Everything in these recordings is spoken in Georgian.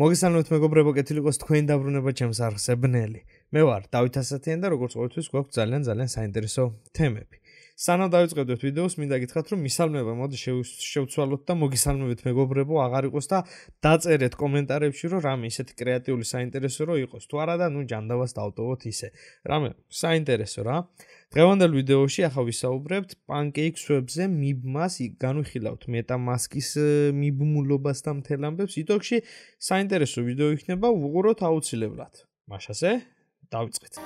მოგესალმებით მეგობრებო, კეთილიყოს თქვენი დაბრუნება ჩემს არხსებნელი. მე ვარ დავით ასათიანი და როგორც ყოველთვის გვაქვს ძალიან ძალიან საინტერესო თემები. სანამ დაიწყებდეთ ვიდეოს, მინდა გითხრათ, რომ მისალმება, მოდი შევცვალოთ და მოგესალმებით მეგობრებო, აღარ იყოს და დაწერეთ კომენტარებში, რომ რამე ისეთი კრეატიული საინტერესო რო იყოს, თუ არა და ნუ ჯანდავას დავტოვოთ ისე. რამე საინტერესო რა. დღევანდელ ვიდეოში ახლა ვისაუბრებთ pancake swap-ზე mib-მას განვიხილავთ meta-mask-ის mib-მულობას და მთელ ამბებს TikTok-ში საინტერესო ვიდეო იქნება უყუროთ აუცილებლად მაშასე დავიწყეთ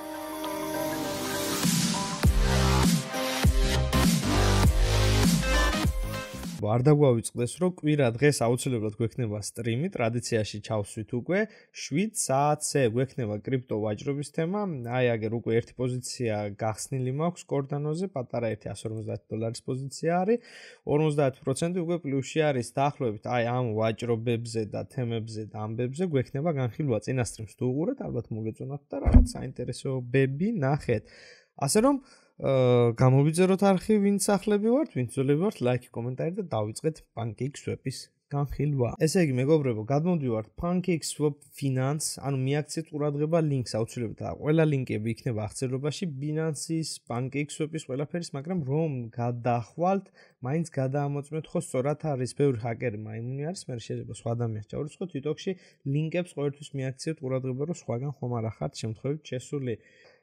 არ დაგვავიწყდეს, რომ კვირა დღეს აუცილებლად გვექნება სტრიმი, ტრადიციაში ჩავსვით უკვე 7 საათზე გვექნება კრიპტოვაჭრობის თემა. აი, აგერ უკვე ერთი პოზიცია გახსნილი მაქვს კორდანოზე, პატარა 150 დოლარის პოზიცია არის. 50% უკვე პლუსში არის დაახლოებით. აი, ამ ვაჭრობებზე და თემებზე და ამბებზე გვექნება განხილვა წინა სტრიმს თუ უყურეთ, ალბათ მოგეწონათ და რაღაც საინტერესო ბები ნახეთ. ასე რომ გამოვიძეროთ არხი, ვინც ახლები ვართ, ვინც ძველები ვართ, ლაიქი, კომენტარი და დავიწყეთ Pancake Swap-ის განხილვა. ესე იგი, მეგობრებო, გადმოვდივართ Pancake Swap Finance, ანუ მიაქციეთ ყურადღება links-ს, აუცილებლად და ყველა link-ები იქნება აღწერობაში Binance-ის, Pancake Swap-ის ყველაფერის, მაგრამ რომ გადაახვალთ, მაინც გადაამოწმეთ ხო სწორად არის, ბევრი ჰაკერი მაიმუნი არის, მე შეიძლება სხვა ადამიანს ჩავრიცხო TikTok-ში, link-ებს ყოველთვის მიაქციეთ ყურადღება, რომ სხვაგან ხომ არ ახართ შემთხვევით შესული.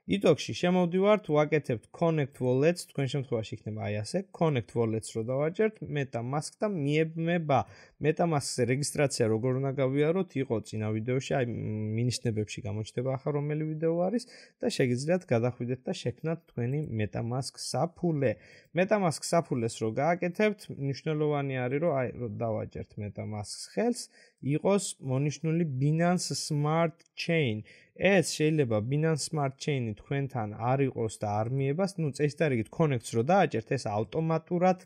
ETOX-ში შემოვდივართ, ვაკეთებთ Connect Wallets, თქვენ შემთხვევაში იქნება აი ასე, Connect Wallets რო დავაჭერთ, MetaMask და მიებმება MetaMask-ზე რეგისტრაცია როგორ უნდა გავიაროთ, იყო წინა ვიდეოში, აი მინიშნებებში გამოჩნდება ახლა რომელი ვიდეო არის და შეგიძლიათ გადახვიდეთ და შექმნათ თქვენი MetaMask საფულე. MetaMask საფულეს რო გააკეთებთ, მნიშვნელოვანი არის რომ აი რო დავაჭერთ MetaMask-ს ხელს, იყოს მონიშნული Binance Smart Chain. ეს შეიძლება Binance Smart Chain-ი თქვენთან არ იყოს და არ მიებას, ну, წესი და რიგით connect-ს რო დააჭერთ, ეს ავტომატურად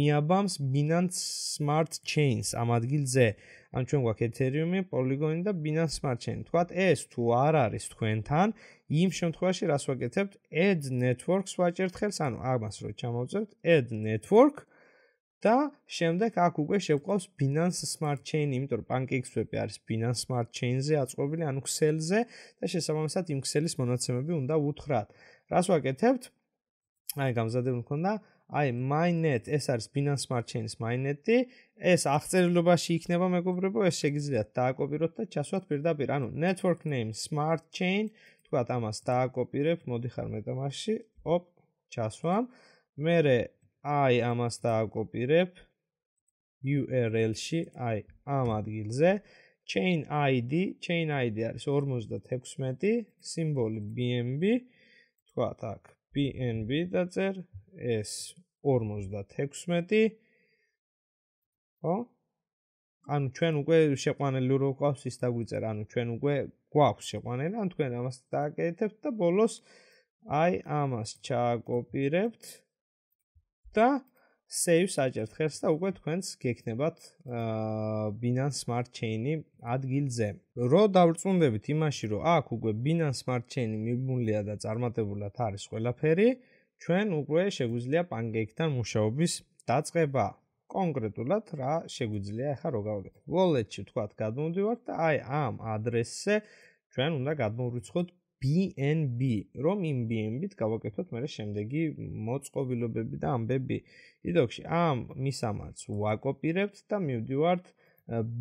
მიაბამს Binance Smart Chain-ს ამ ადგილზე. ან ჩვენ გვაქვს Ethereum-ი, Polygon-ი და Binance Smart Chain. თქვათ, ეს თუ არ არის თქვენთან, იმ შემთხვევაში რას ვაკეთებთ? Add Networks ვაჭერთ ხელს, ანუ ამას რო ჩამოვწევთ, Add Network. და შემდეგ აქ უკვე შევყავს Binance Smart Chain, იმიტომ რომ PancakeSwap-ი არის Binance Smart Chain-ზე აწყობილი, ანუ ქსელზე და შესაბამისად იმ ქსელის მონაცემები უნდა უთხრათ. რას ვაკეთებთ? აი გამზადებული მქონდა აი MyNet, ეს არის Binance Smart Chain-ის MyNet-ი. ეს აღწერილობაში იქნება მეგობრებო, ეს შეგიძლიათ დააკოპიროთ და ჩასვათ პირდაპირ. ანუ network name Smart Chain, თქვათ ამას დააკოპირებ, მოდი ხარ მეტამაში. ოპ, ჩასვამ. მერე აი ამას დააკოპირებ URL-ში, აი ამ ადგილზე chain ID, chain ID არის 56, სიმბოლი BNB, თქვა აქ BNB დაწერ S 56. ხო? ანუ ჩვენ უკვე შეყვანილი როყავს ის დაგვიწერ, ანუ ჩვენ უკვე გვაქვს შეყვანილი, ან თქვენ ამას დააკეთებთ და ბოლოს აი ამას ჩააკოპირებთ. და save-ს აჭერთ ხერს და უკვე თქვენს გექნებათ Binance Smart Chain-ი ადგილზე. რო დავწუნდებით იმაში, რომ აქ უკვე Binance Smart Chain-ი მიმულია და წარმატებულად არის ყველაფერი, ჩვენ უკვე შეგვიძლია PancakeTan მუშაობის დაწყება. კონკრეტულად რა შეგვიძლია ახლა რო გავაკეთოთ. Wallet-ში თქვათ გადმოვდივართ და აი ამ ადრესზე ჩვენ უნდა გადმოვრიცხოთ BNB, რომ იმ BNB-ით გავაკეთოთ მე შემდეგი მოწყობილობები და ამბები. იდოქში ამ მისამართს ვაკოპირებთ და მივდივართ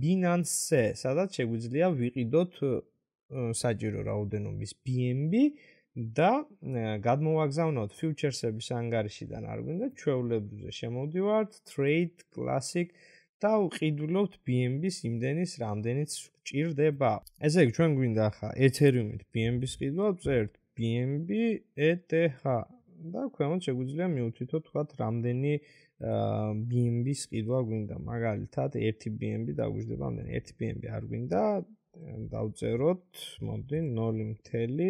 Binance-ზე, სადაც შეგვიძლია ვიყიდოთ საჯირო რაოდენობის BNB და გადმოვაგზავნოთ futures-ების ანგარიშიდან არ გვინდა, ჩვეულებრივ შემოვდივართ trade classic და უყიდულობთ BMB-ს იმდენის რამდენიც გჭირდება. ესე იგი ჩვენ გვინდა ხა Ethereum-ით BMB-ს ყიდვა, წერთ BMB ETH და ქვემოთ შეგვიძლია მივუთითოთ თქვა რამდენი BMB-ს ყიდვა გვინდა. მაგალითად 1 BMB დაგვიჯდება, ამდენ 1 BMB არ გვინდა. დავწეროთ, მოდი 0.1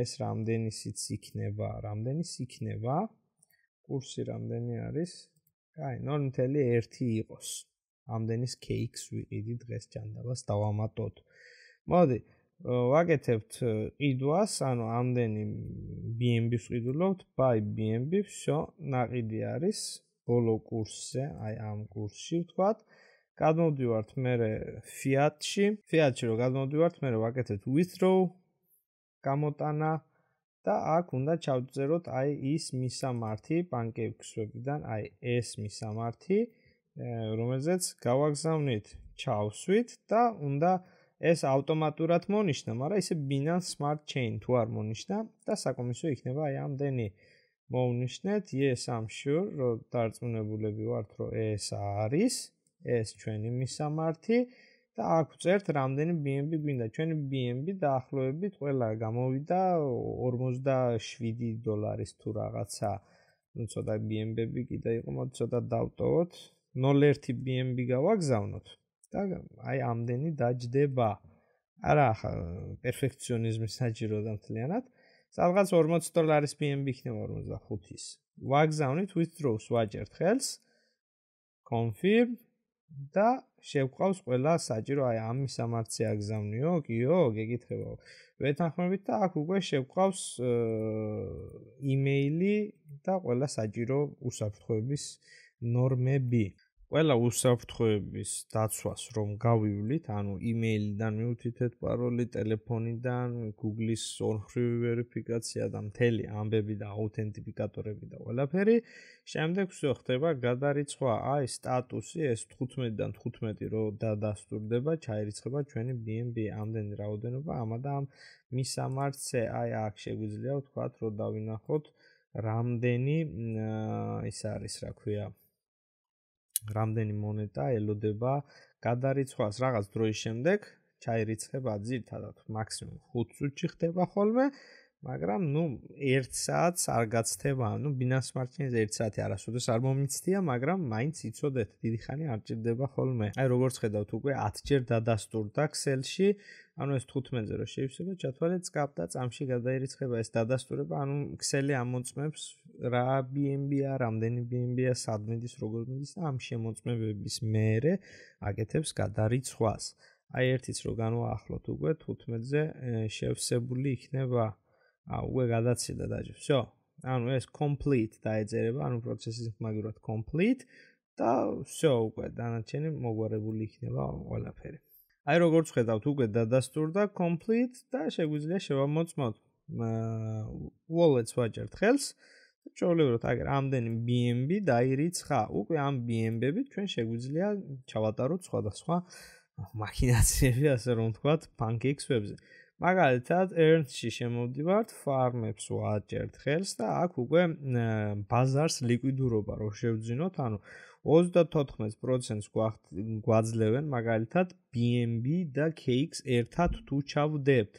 ეს რამდენიც იქნება, რამდენიც იქნება? კურსი რამდენი არის? 0.1 აი, ნორ მთელი 1 იყოს. ამდენის кейქს ვიყიდი დღეს ჯანდაბას დავამატოთ. მოდი, ვაკეთებთ ყიდვას, ანუ ამდენი BNB-ს ყიდულობთ, by BNB, всё, ناقიდი არის ბოლო კურსზე, აი ამ კურსში ვთქვათ. გადმოვდივართ მე ფიატში. ფიატში რო გადმოვდივართ, მე ვაკეთებ withdraw გამოტანა და აქ უნდა ჩავწეროთ აი ის მისამართი პანკექსებიდან, აი ეს მისამართი, რომელზეც გავაგზავნით, ჩავსვით და უნდა ეს ავტომატურად მონიშნა, მაგრამ ესე Binance Smart Chain თუ არ მონიშნა და საკომისიო იქნება აი ამდენი მონიშნეთ, yes I'm sure, რომ დარწმუნებულები ვართ, რომ ეს არის ეს ჩვენი მისამართი და აქ წერთ რამდენი BMB გვინდა. ჩვენი BMB დაახლოებით ყველა გამოვიდა 47 დოლარის თუ რაღაცა. ну ცოტა BMB-ები კიდე იყო, მოდი ცოტა დავტოვოთ. 01 BMB გავაგზავნოთ. და აი ამდენი დაждდება. არა, ხა პერფექციონიზმი საჭირო და მთლიანად. სადღაც 40 დოლარის BMB იქნება 45-ის. ვაგზავნით withdraw-ს ვაჭერთ ხელს. confirm და შევყავს ყველა საჭირო აი ამ სამარცე აგზავნიო კიო გეკითხებაო ვეთანხმებით და აქ უკვე შევყავს იმეილი და ყველა საჭირო უსაფრთხოების ნორმები ყველა უსაფრთხოების დაცვას რომ გავივლით, ანუ იმეილიდან მიუთითეთ პაროლი, ტელეფონიდან, Google-ის ორმხრივი ვერიფიკაცია და მთელი ამბები და აუთენტიფიკატორები და ყველაფერი, შემდეგ всё ხდება გადარიცხვა, აი სტატუსი ეს 15-დან 15 რო დადასტურდება, ჩაირიცხება ჩვენი BNB ამდენი რაოდენობა, ამა და ამ მისამართზე, აი აქ შეგვიძლია ვთქვა, რომ დავინახოთ რამდენი ის არის, რა ქვია, რამდენი მონეტა ელოდება გადარიცხვას რაღაც დროის შემდეგ ჩაირიცხება ძირთადად მაქსიმუმ 5 წუთი ხდება ხოლმე მაგრამ ნუ 1 საათს არ გაცხდება, ნუ ბინას მარტინეს 1 საათი არასოდეს არ მომიწდია, მაგრამ მაინც იცოდეთ, დიდი ხანი არ ჭირდება ხოლმე. აი როგორც ხედავთ, უკვე 10 ჯერ დადასტურდა Excel-ში, ანუ ეს 15-ზე რო შევისება, ჩათვალე წკაპდა, წამში გადაირიცხება ეს დადასტურება, ანუ Excel-ი ამოწმებს რა BNB-ა, რამდენი BNB-ა სადმინის როგორ მიდის და ამ შემოწმებების მეરે აკეთებს გადარიცხვას. აი ერთიც რო განვაახლოთ უკვე 15-ზე შევსებული იქნება აუ უკვე გადაცედა დაჟე. всё. ანუ ეს complete დაეწერება, ანუ პროცესი მაგურად complete და всё უკვე დანარჩენი მოგვარებული იქნება ყველაფერი. აი როგორც ხედავთ, უკვე დადასტურდა complete და შეგვიძლია შევამოწმოთ wallet-ს ვაჭერთ ხელს. ჩაოლებოთ აი რამდენი BNB დაირიცხა. უკვე ამ BNB-ები ჩვენ შეგვიძლია ჩავატაროთ სხვადასხვა მაქინაციები, ასე რომ ვთქვათ, PancakeSwap-ზე. მაგალითად, ერთში შემოვდივართ, ფარმებს ვაჭერთ ხელს და აქ უკვე ბაზარს ლიკვიდურობა რო შევძინოთ, ანუ 34%-ს გვაძლევენ მაგალითად BNB და KX ერთად თუ ჩავდებთ.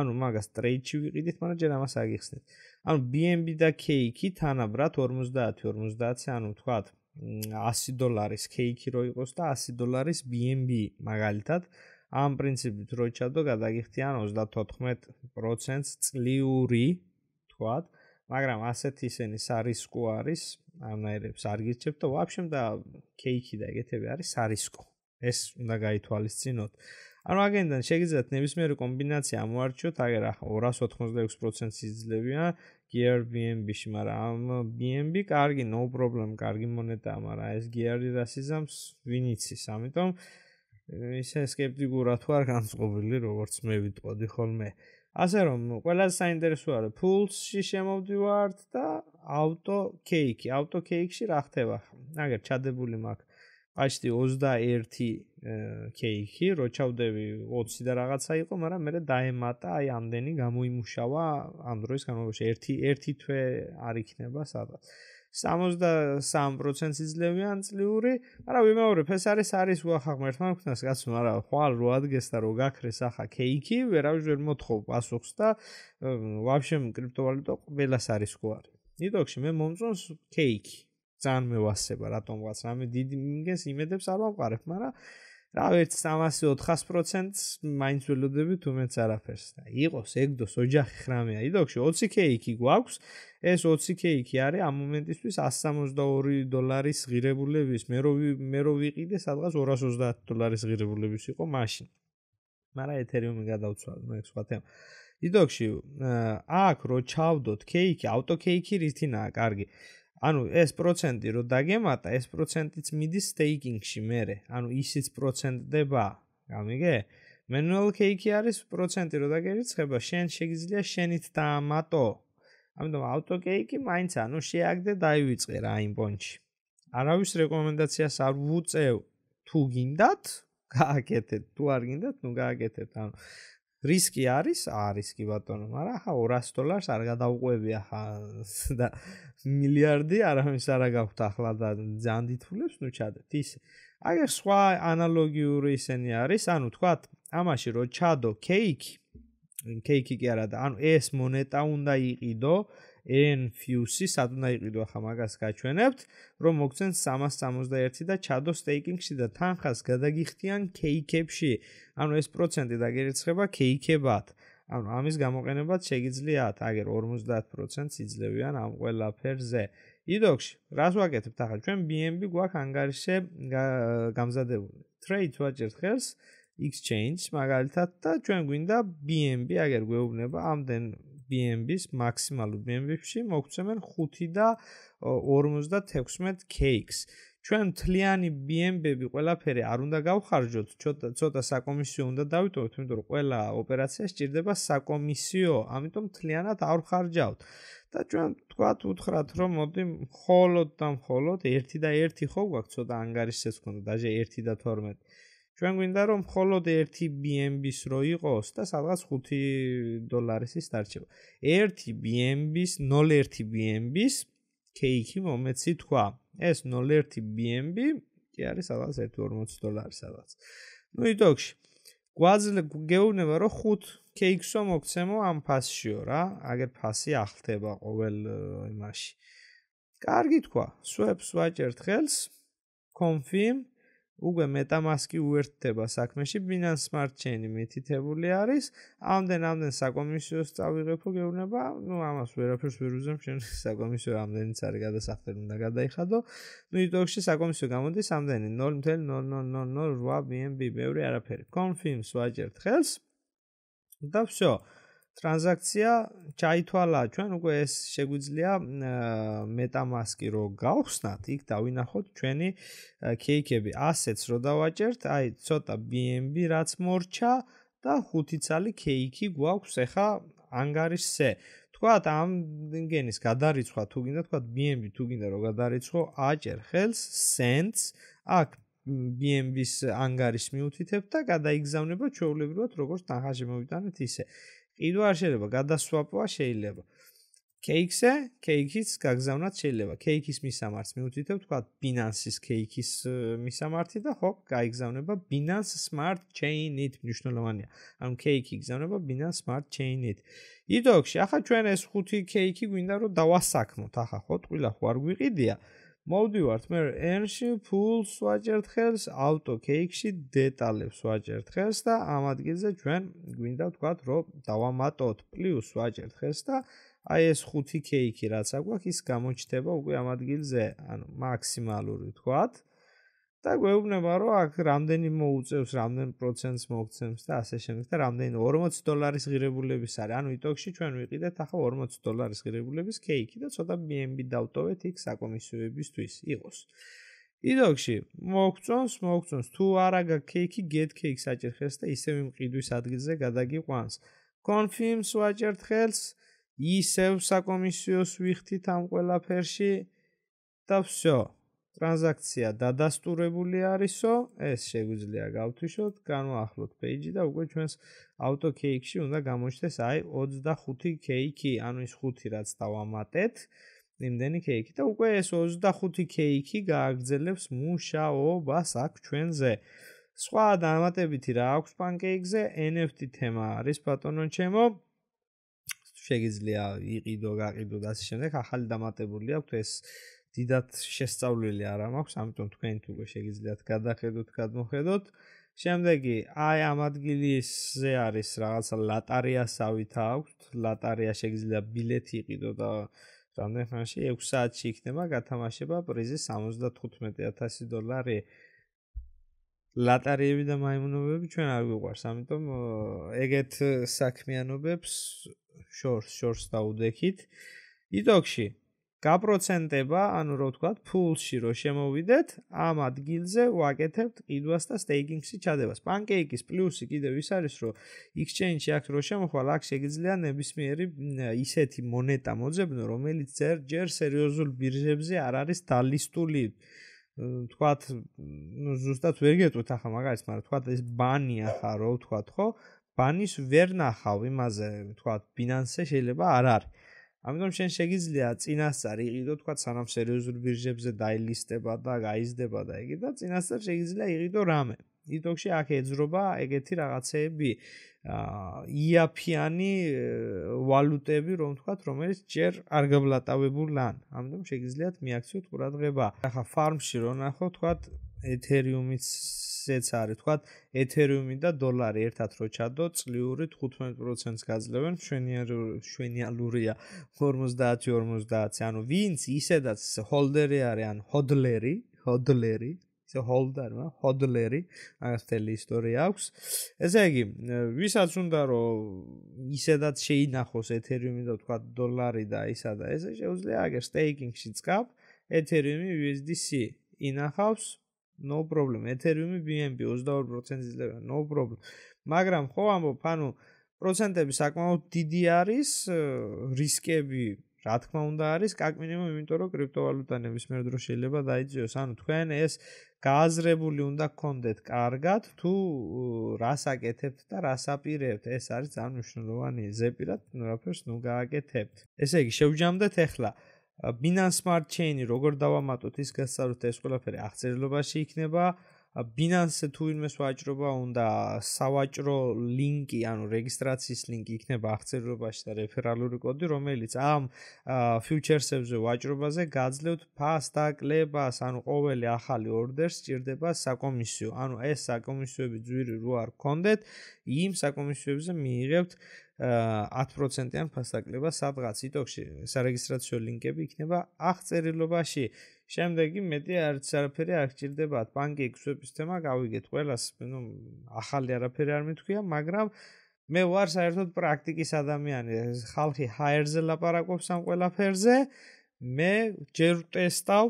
ანუ მაგას ტრეიდში ვიყიდით, მაგრამ ჯერ ამას აგიხსნით. ანუ BNB და KX-ი თანაბრად 50-50-ს, ანუ თქვათ 100 დოლარის KX-ი რო იყოს და 100 დოლარის BNB მაგალითად ამ პრინციპით რო ჩადო გადაიხდი ან 34% წლიური თქვათ მაგრამ ასეთი ისენი სარისკო არის ამერებს არ გირჩევთ და ვაფშემ და кейქი და ეგეთები არის სარისკო ეს უნდა გაითვალისწინოთ ანუ აგენდან შეგიძლიათ ნებისმიერი კომბინაცია ამოარჩიოთ აგერ ახ 286% იძლევა GRBMB-ში, მაგრამ ამ BNB კარგი, no problem, კარგი მონეტაა, მაგრამ ეს GR-ი რას იზამს, ვინ იცის, ამიტომ ისე скеპტიკურად ვარ განწყობილი, როგორც მე ვიტყოდი ხოლმე. ასე რომ, ყველაზე საინტერესოა რომ ფულსში შემოვდივართ და ავტო кейკი, ავტო кейკში რა ხდება? აგერ ჩადებული მაქვს აშტი 21 кейკი, რო ჩავდები 20 და რაღაცა იყო, მაგრამ მე დაემატა, აი ამდენი გამოიმუშავა ამ დროის განმავლობაში. 1 1 თვე არ იქნება სადაც. 63%-ს იძლევიან წლიური, მაგრამ ვიმეორებ, ეს არის არის უახახ მერთან ხნას გასულ, მაგრამ ხვალ რო ადგეს და რო გაქრეს ახა кейკი, ვერავის ვერ მოთხოვ პასუხს და ვაფშე კრიპტოვალუტა ყველას არის გვარი. ნიდოქში მე მომწონს кейკი. ძალიან მევასება რატომღაც, რამე დიდი მიგეს იმედებს არ ვამყარებ, მაგრამ რა ვერც 300-400%-ს მაინც ველოდები თუმცა არაფერს. იყოს ეგდოს ოჯახი 9-ე აიდოქში 20K იქი გვაქვს. ეს 20K იქი არის ამ მომენტისთვის 162 დოლარის ღირებულების. მე რო მე რო ვიყიდე სადღაც 230 დოლარის ღირებულების იყო მაშინ. მაგრამ ეთერიუმი გადავცვალ, ნუ ეგ სხვა თემა. იდოქში აქ რო ჩავდოთ K-ი, AutoK-ი რითინაა კარგი. ანუ ეს პროცენტი რო დაგემატა, ეს პროცენტიც მიდის სტეიკინგში მერე. ანუ ისიც პროცენტდება. გამიგე? manual cake არის პროცენტი რო დაგერიცხება, შენ შეგიძლია შენით დაამატო. ამიტომ auto cake-ი მაინც ანუ შეაგდე დაივიწყე რა იმ პონჩში. არავის რეკომენდაციას არ ვუწევ თუ გინდათ გააკეთეთ, თუ არ გინდათ, ნუ გააკეთეთ. ანუ რისკი არის? არის კი ბატონო, მაგრამ ახა 200 დოლარს არ გადაუყვები ახა და მილიარდი არავის არა გაქვთ ახლა და ძანდითულებს, ნუ ჩადეთ ის. აი სხვა ანალოგიური ისენი არის, ანუ თქვათ, ამაში რო ჩადო кейკი, кейკი კი არა და ანუ ეს მონეტა უნდა იყიდო enfuse-ი სად უნდა იყიდო ახლა მაგას გაჩვენებთ რომ მოგცენ 361 და ჩადო სტეიკინგში და თანხას გადაგიხდიან кейკებში ანუ ეს პროცენტი დაგერიცხება кейკებად ანუ ამის გამოყენებაც შეიძლებათ აგერ 50%-ს იძლევიან ამ ყველაფერზე იდოქში რას ვაკეთებთ ახლა ჩვენ BNB გვაქვს ანგარიშზე გამზადებული trade watchers ხელს exchange მაგალითად და ჩვენ გვინდა BNB აგერ გვეუბნება ამდენ BNB-ს მაქსიმალურ BNB-ში მოგვცემენ 5 და 56 KX-ს. ჩვენ თლიანი BNB-ები ყველაფერი არ უნდა გავხარჯოთ, ცოტა ცოტა საკომისიო უნდა დავიტოვოთ, იმიტომ რომ ყველა ოპერაცია სჭირდება საკომისიო, ამიტომ თლიანად არ ხარჯავთ. და ჩვენ თქვათ უთხრათ რომ მოდი მხოლოდ და მხოლოდ 1 და 1 ხო გვაქვს ცოტა ანგარიშს ეს გქონდა, დაჟე 1 და 12. ჩვენ გვინდა რომ მხოლოდ 1 BNB-ს რო იყოს და სადღაც 5 დოლარის ის დარჩება. 1 BNB-ს 0.1 BNB-ს кейქი მომეცი თქვა. ეს 0.1 BNB კი არის სადღაც 1.40 დოლარი სადღაც. ну и так გვაძლე გეუბნება რომ 5 кейქსო მოგცემო ამ ფასშიო რა, აგერ ფასი ახლდება ყოველ იმაში. კარგი თქვა, სვებს ვაჭერ ხელს confirm უკვე მეტამასკი უერთდება საქმეში ბინან smart chain-ი მითითებული არის ამდენამდენ საკომისიოს წავიღებო გეუბნება ну ამას ვერაფერს ვერ უზემ შენ საკომისიო ამდენიც არის გადასახდელი უნდა გადაიხადო ну იტოქში საკომისიო გამოდის ამდენი 0.0008 BNB მეორე არაფერი confirms ვაჭერ ხელს და всё ტრანზაქცია ჩაითვალა ჩვენ უკვე ეს შეგვიძლია მეტამასკი რო გავხსნათ იქ დავინახოთ ჩვენი кейკები ასეთს რო დავაჭერთ აი ცოტა BNB რაც მორჩა და 5 ცალი кейკი გვაქვს ახლა ანგარიშზე თქვათ ამ გენის გადარიცხვა თუ გინდა თქვათ BNB თუ გინდა რო გადარიცხო აჭერ ხელს sends აკ BNB-ს ანგარიშს მიუთითებ და გადაიგზავნება ჩვეულებრივად როგორც თანხა შემოვიტანეთ ისე ყიდვა არ შეიძლება, გადასვაპოა შეიძლება. кейქსე, кейქის გაგზავნაც შეიძლება. кейქის მისამართ მიუთითებ თქვა ბინანსის кейქის მისამართი და ხო, გაიგზავნება ბინანს smart chain-ით მნიშვნელოვანია. ანუ кейქი გზავნება ბინანს smart chain-ით. იდოქში, ახლა ჩვენ ეს ხუთი кейქი გვინდა რომ დავასაქმოთ, ახლა ხო, ტყილა ხო არ გვიყიდია. მოვდივართ მე n-ში ფულს ვაჭერთ ხელს auto cake-ში დეტალებს ვაჭერთ ხელს და ამ ადგილზე ჩვენ გვინდა ვთქვათ რომ დავამატოთ პლუს ვაჭერთ ხელს და აი ეს 5 cake-ი რაც აქვს ის გამოჩნდება უკვე ამ ადგილზე ანუ მაქსიმალური ვთქვათ 5 და გვეუბნება რომ აქ რამდენი მოუწევს, რამდენ პროცენტს მოგცემს და ასე შემდეგ და რამდენი 40 დოლარის ღირებულების არის. ანუ იტოქში ჩვენ ვიყიდეთ ახლა 40 დოლარის ღირებულების кейკი და ცოტა BNB დავტოვეთ იქ საკომისიოებისთვის. იყოს. იტოქში მოგწონს, მოგწონს. თუ არა გა кейკი get cake საჭირხეს და ისევ იმყიდვის ადგილზე გადაგიყვანს. confirms ვაჭერთ ხელს ისევ საკომისიოს ვიხდით ამ ყველაფერში და всё. ტრანზაქცია დადასტურებული არისო, ეს შეგვიძლია გავთიშოთ, განვახლოთ პეიჯი და უკვე ჩვენს auto cake-ში უნდა გამოჩნდეს აი 25 cake-ი, ანუ ის 5 რაც დავამატეთ, იმდენი cake-ი და უკვე ეს 25 cake-ი გააგრძელებს მუშაობას აქ ჩვენზე. სხვა დამატებითი რა აქვს პანკეიქზე? NFT თემა არის ბატონო ჩემო. შეგიძლია იყიდო, გაყიდო და ამავე დროს ახალი დამატებული აქვს ეს დიდად შესწავლილი არ მაქვს, ამიტომ თქვენ თუ შეგიძლიათ გადახედოთ, გადმოხედოთ. შემდეგი, აი ამ ადგილისზე არის რაღაცა ლატარიასავით აქვს, ლატარია შეგიძლია ბილეთი იყიდო და რამდენ ხანში 6 საათში იქნება გათამაშება პრიზი 75000 დოლარი. ლატარიები და მაიმუნობები ჩვენ არ გვიყვარს, ამიტომ ეგეთ საქმიანობებს შორს შორს დაუდექით. იტოქში გაპროცენტება, ანუ რა ვთქვა, ფულში რო შემოვიდეთ, ამ ადგილზე ვაკეთებთ კიდვას და სტეიკინგსი ჩადებას. პანკეიკის პლუსი კიდევ ის არის, რომ exchange-ში აქ რო შემოხვალ, აქ შეიძლება ნებისმიერი ისეთი მონეტა მოძებნო, რომელიც ჯერ ჯერ სერიოზულ ბირჟებზე არ არის დალისტული. თქვათ, ну ზუსტად ვერ გეტყვით ახლა მაგალითს, მაგრამ თქვათ ეს ბანია ხა, რო ვთქვათ, ხო? ბანის ვერ ნახავ იმაზე, თქვათ, ბინანსზე შეიძლება არ არის. ამიტომ შენ შეგიძლია წინასწარ იყიდო თქვა სანამ სერიოზულ ბირჟებზე დაილისტება და გაიზდება და ეგ და წინასწარ შეგიძლია იყიდო რამე ITOX-ში აქ ეძრობა ეგეთი რაღაცეები იაფიანი ვალუტები რომ თქვა რომელიც ჯერ არ გაბლატავებულან ამიტომ შეგიძლიათ მიაქციოთ ყურადღება ახლა farm-ში რომ ნახო თქვა ეთერიუმიცეც არის თქვა ეთერიუმი და დოლარი ერთად რო ჩადო წლიური 15%-ს გაძლევენ შვენიალურია 50-50 ანუ ვინც ისედაც ჰოლდერი არის ან ჰოდლერი ჰოდლერი ისე ჰოლდერი ჰოდლერი ასეთი ისტორია აქვს ესე იგი ვისაც უნდა რო ისედაც შეინახოს ეთერიუმი და თქვა დოლარი და ისა და ესე შეუძლია აგერ სტეიკინგში წკაპ ეთერიუმი USDC ინახავს no problem. Ethereum-ი BNB 22% იძლევა, no problem. მაგრამ ხო ამბობ, ანუ პროცენტები საკმაოდ დიდი არის, რისკები რა თქმა უნდა არის, как минимум, იმიტომ რომ კრიპტოვალუტა ნებისმიერ დროს შეიძლება დაიძიოს. ანუ თქვენ ეს გააზრებული უნდა გქონდეთ კარგად, თუ რას აკეთებთ და რას აპირებთ. ეს არის ძალიან მნიშვნელოვანი ზეპირად, რაფერს ნუ გააკეთებთ. ესე იგი, შევჯამდეთ ახლა. Binance Smart Chain-ი როგორ დავამატოთ ის გასაროთ ეს ყველაფერი აღწერილობაში იქნება ბინანსზე თუ ვინმეს ვაჭრობა, უნდა სავაჭრო ლინკი, ანუ რეგისტრაციის ლინკი იქნება აღწერილობაში და რეფერალური კოდი, რომელიც ამ ფიუჩერსებზე ვაჭრობაზე გაძლევთ ფას დაკლებას, ანუ ყოველი ახალი ორდერს ჭირდება საკომისიო. ანუ ეს საკომისიოები ძვირი რო არ გქონდეთ, იმ საკომისიოებზე მიიღებთ 10%-იან ფასდაკლებას სადღაც. იტოში სარეგისტრაციო ლინკები იქნება აღწერილობაში. შემდეგი მეტი არც არაფერი არ გჭირდებათ. ბანკი ექსუების თემა გავიგეთ ყველას, ну, ახალი არაფერი არ მეთქვია, მაგრამ მე ვარ საერთოდ პრაქტიკის ადამიანი. ხალხი hire-ზე ლაპარაკობს ამ ყველაფერზე. მე ჯერ ტესტავ,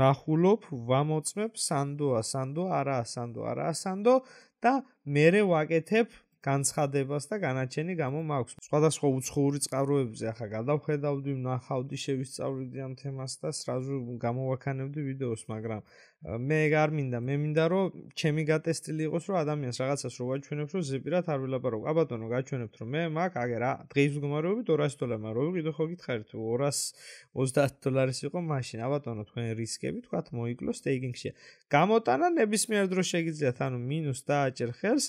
ნახულობ, ვამოწმებ სანდოა, სანდო არა, სანდო არა, სანდო და მე რე ვაკეთებ განცხადებას და განაჩენი გამომაქვს. სხვადასხვა უცხოური წყაროებზე ახლა გადავხედავდი, ნახავდი, შევისწავლიდი ამ თემას და сразу გამოვაქანებდი ვიდეოს, მაგრამ მე არ მინდა მე მინდა რომ ჩემი გატესტილი იყოს რომ ადამიანს რაღაცას რო ვაჩვენებს რომ ზეპირად არ ვილაპარაკო აბა დონო გაჩვენებთ რომ მე მაგ აგერა დღეს გმარობი 200 დოლარმა რო ვიყიდო ხო გითხარით 230 დოლარის იყო მაშინ აბა დონო თქვენ რისკები თქვათ მოიკლო სტეიგინგში გამოტანა ნებისმიერ დროს შეგიძლიათ ანუ მინუს დააჭერ ხელს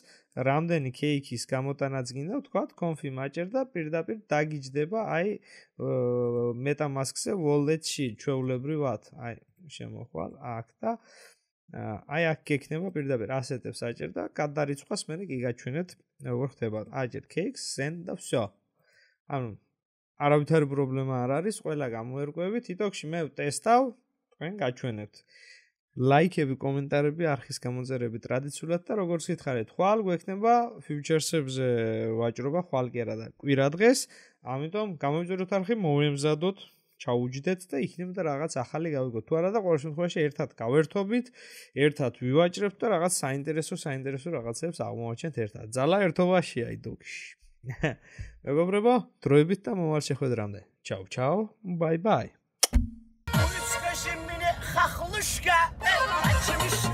რამდენი кейქის გამოტანა ძგინდა თქვათ კონფი მაჭერ და პირდაპირ დაგიჯდება აი მეტამასკზე wallet-ში ჩვეულებრივად აი შემოხვალ აქ და აი აქ გეკნება პირდაპირ ასეთებს აჭერ და გადარიცხვას მე გიგაჩვენეთ როგორ ხდება აჭერ cakes send და всё ანუ არავითარი პრობლემა არ არის ყველა გამოერკვევი TikTok-ში მე ტესტავ თქვენ გაჩვენებთ ლაიქები, კომენტარები, არხის გამოწერები ტრადიციულად და როგორც გითხარით, ხვალ გვექნება ფიუჩერსებზე ვაჭრობა ხვალ კი არა და კვირა დღეს, ამიტომ გამოიწეროთ არხი, მოემზადოთ ჩაუჯდეთ და იქნება რაღაც ახალი გავიგოთ. თუ არა და ყოველ შემთხვევაში ერთად გავერთობით, ერთად ვივაჭრებთ და რაღაც საინტერესო საინტერესო რაღაცებს აღმოვაჩენთ ერთად. ძალა ერთობაშია იდუქში. მეგობრებო, დროებით და მომავალ შეხვედრამდე. ჩაო, ჩაო. ბაი-ბაი. ხახლუშკა, ხახლუშკა